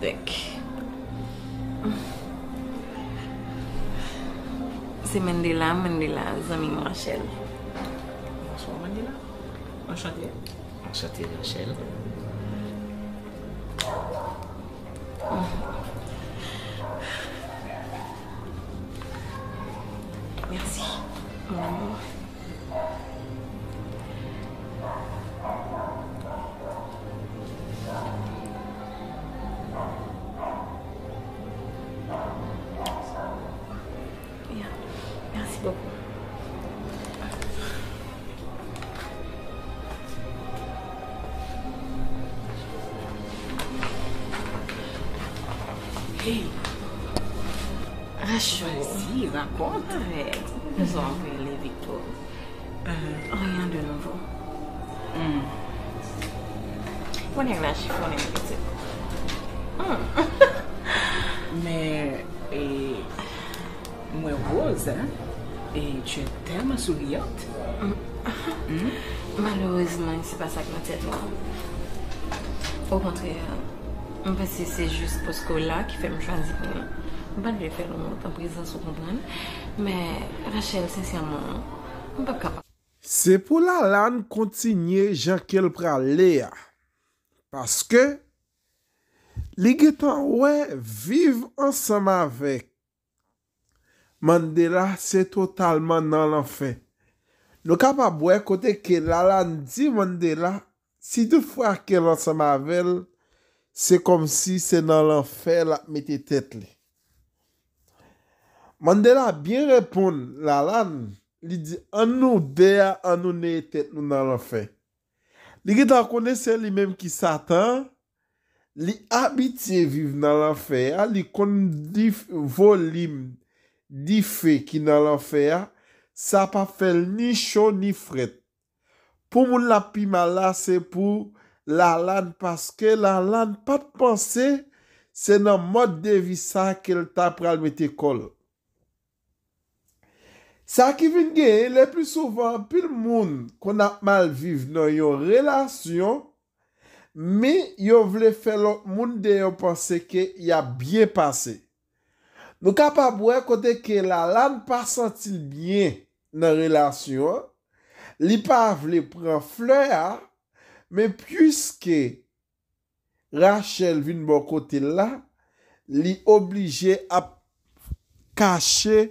Dek. Se men dila, men dila, zami mwachele. Mwachele? Mwachele? Mwachele. Mwachele. E, rachon. Si, raponte. Awek, nou zon kweye levik pou. E, euh, ryan de novo. Mmm. Pwene yon laj, pwene yon laj. Pwene yon laj, pwene yon laj. Mmm. Me, e... Mwen woz, e. E, chen te masou li ot. Mmm. Malorizman, yon se pa sa kwa tèt mwen. Ou kontrera. Mwen pasi se jist posko la ki fèm chwazi pou mwen. Mwen ban vrefer mwen tan prizans ou kon plan. Mwen Rachel se syan mwen mwen pap kapa. Se pou la lan kontinye jankil pralè ya. Paske, li getan wè viv ansam avèk. Mandela se totalman nan l'anfen. Nou kapa bwe kote ke la lan di Mandela si de fwa ke l'ansam avèl se kom si se nan l'anfer lak metye tet li. Mandela bin repoun lalan, li di an nou beya an nou neye tet nou nan l'anfer. Li gita kone se li menm ki satan, li abitye vive nan l'anfer, li kon di volim di fe ki nan l'anfer, sa pa fel ni sho ni fret. Po moun la pi malase pou, La lane, parce que la lane, pas de pensée, c'est dans mode de vie, ça qu'elle t'apprend à mettre à Ça qui vient, dire, le plus souvent, le monde qu'on a mal vivre dans une relation, mais il voulait faire le monde de que il a bien passé. Nous ne sommes pas que la lane passe bien dans la relation. Il ne peut pas prendre fleur. Men pwiske Rachel vin bon kote la, li oblije ap kache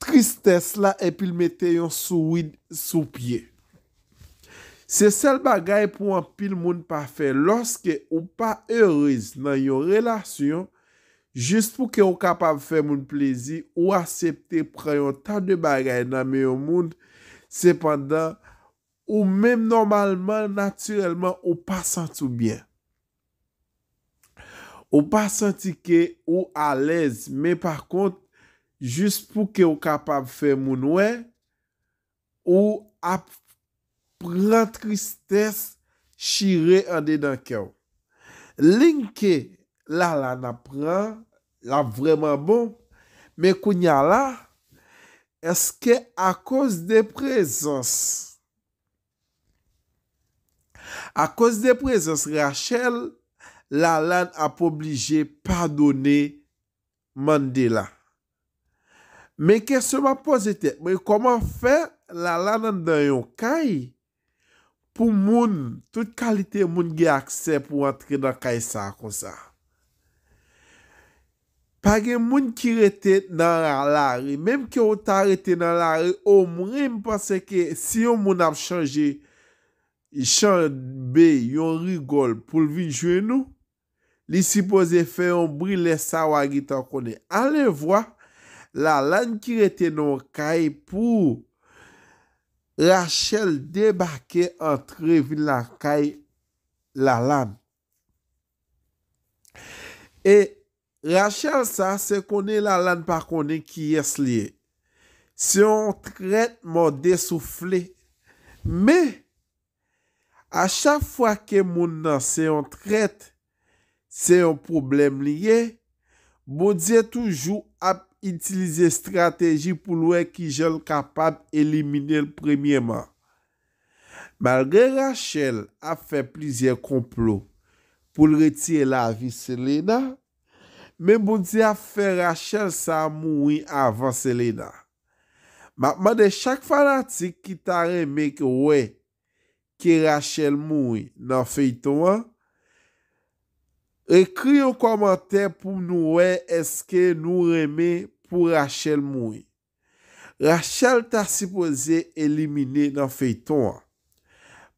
tristese la epil mette yon sou wid sou pie. Se sel bagay pou anpil moun pa fe, loske ou pa heurez nan yon relasyon, jist pou ke ou kapab fe moun plezi ou asepte preyon tan de bagay nan mè yon moun, sepandan Ou mèm normalman, naturelman, ou pa santi ou byen. Ou pa santi ke ou alez, mè par kont, jist pou ke ou kapab fè moun wè, ou ap pran tristès shire an de dan kè ou. Linke, la la nan pran, la vreman bon, mè koun ya la, eske a kos de prezons A kos de prezans Rachel, la lan ap oblije padone Mandela. Men kes seman pozite, men koman fe la lan an dan yon kay? Pou moun, tout kalite moun ge akse pou antre dan kay sa kon sa. Page moun ki rete nan la re, menm ki ou ta rete nan la re, ou mwen rem pase ke si yon moun ap chanje, I chan be yon rigol pou lvi jwe nou. Li sipo ze fe yon brile sa wagit an konen. An le vwa la lan ki rete nou kay pou Rachel debake an trevi lan kay la lan. E Rachel sa se konen la lan pa konen ki yes liye. Se yon tret mou desoufle. Me A chak fwa ke moun nan se yon tret, se yon problem liye, moun diye toujou ap itilize strategi pou lwe ki jol kapap elimine lpremieman. Malre Rachel ap fe plizye komplo, pou lreti e la avi Selena, men moun diye ap fe Rachel sa moun avan Selena. Matman de chak fanatik ki tare meke wey, ki Rachel Moui nan feyton an, ekri yo komante pou nou we eske nou reme pou Rachel Moui. Rachel ta sipoze elimine nan feyton an.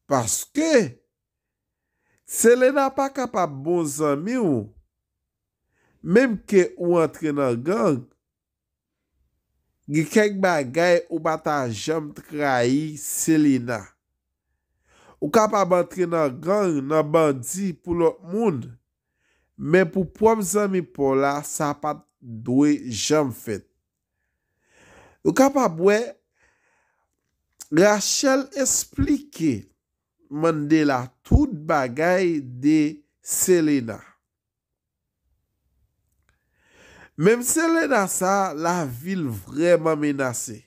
Paske, Selena pa kapap bon zami ou, mem ke ou antre nan gang, gikek bagay ou bata jom trai Selena. Ou kap a batre nan gang, nan bandi pou lòk moun. Men pou pou am zan mi pou la, sa pat dwe jom fet. Ou kap a bwe, Rachel esplike mande la tout bagay de Selena. Men Selena sa la vil vreman menase.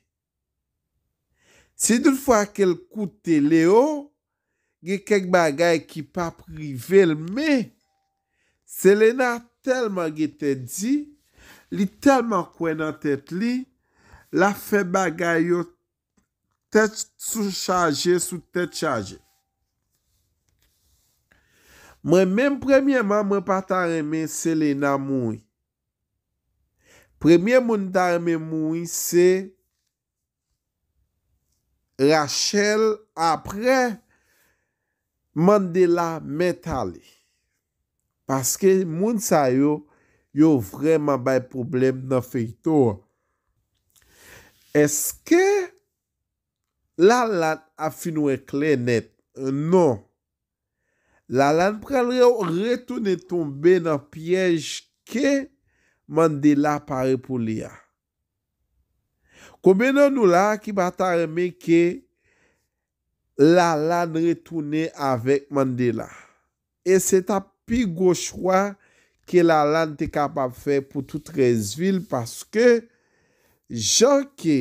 Se dout fwa kel koute leyo, ge kek bagay ki pa privel me, Selena telman ge te di, li telman kwen nan tet li, la fe bagay yo, tet sou chaje, sou tet chaje. Mwen menm premye man mwen pata reme Selena moun. Premye moun ta reme moun se, Rachel apre, Mandela met ale. Paske moun sa yo, yo vreman bay problem nan feyto. Eske lalat afinwe klenet? Non. Lalat pral rew retoune tombe nan pyej ke Mandela pare pou liya. Koube nan nou la ki batare me ke la lan retoune avèk Mandela. E se ta pi go chwa ke la lan te kapap fè pou toutre zvil paske jan ke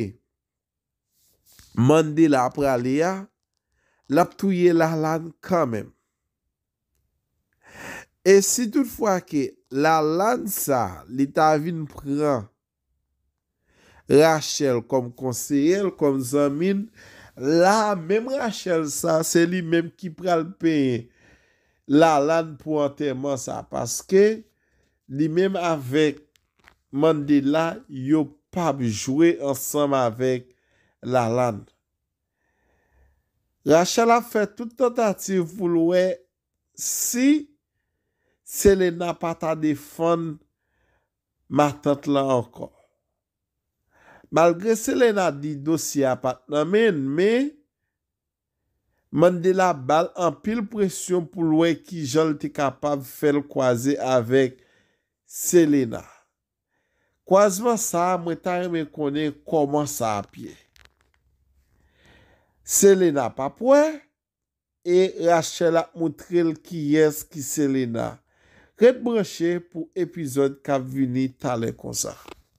Mandela pralya lap touye la lan kwenmen. E se toutfwa ke la lan sa li ta vin pran Rachel kom konserye, kom zamin La, mèm Rachel sa, se li mèm ki pral peye la lan pou anterman sa. Paske, li mèm avèk mandi la, yo pab jwè ansam avèk la lan. Rachel a fè tout anterman si se le napata defon matant la ankor. Malgre Selena di dosya patnamen, me mande la bal an pil presyon pou lwe ki jol te kapav fel kwaze avèk Selena. Kwazman sa, mwen ta reme konen koman sa apye. Selena pa pouè, e Rachel ak moutre l ki yes ki Selena. Red broche pou epizod ka vini talè konsa.